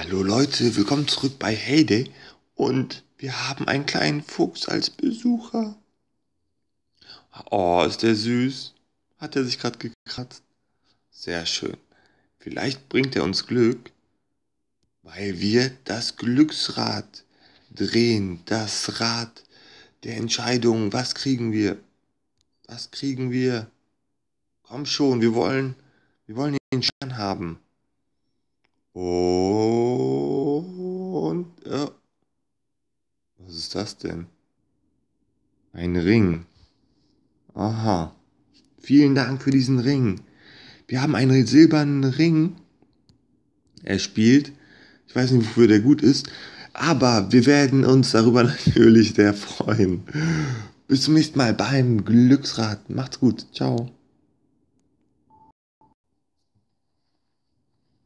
Hallo Leute, willkommen zurück bei Heyday und wir haben einen kleinen Fuchs als Besucher. Oh, ist der süß. Hat er sich gerade gekratzt? Sehr schön. Vielleicht bringt er uns Glück, weil wir das Glücksrad drehen, das Rad der Entscheidung. Was kriegen wir? Was kriegen wir? Komm schon, wir wollen, wir wollen den Stern haben. Oh. Und, oh. Was ist das denn? Ein Ring. Aha. Vielen Dank für diesen Ring. Wir haben einen silbernen Ring. Er spielt. Ich weiß nicht, wofür der gut ist. Aber wir werden uns darüber natürlich sehr freuen. Bis zum nächsten Mal beim Glücksrad. Macht's gut. Ciao.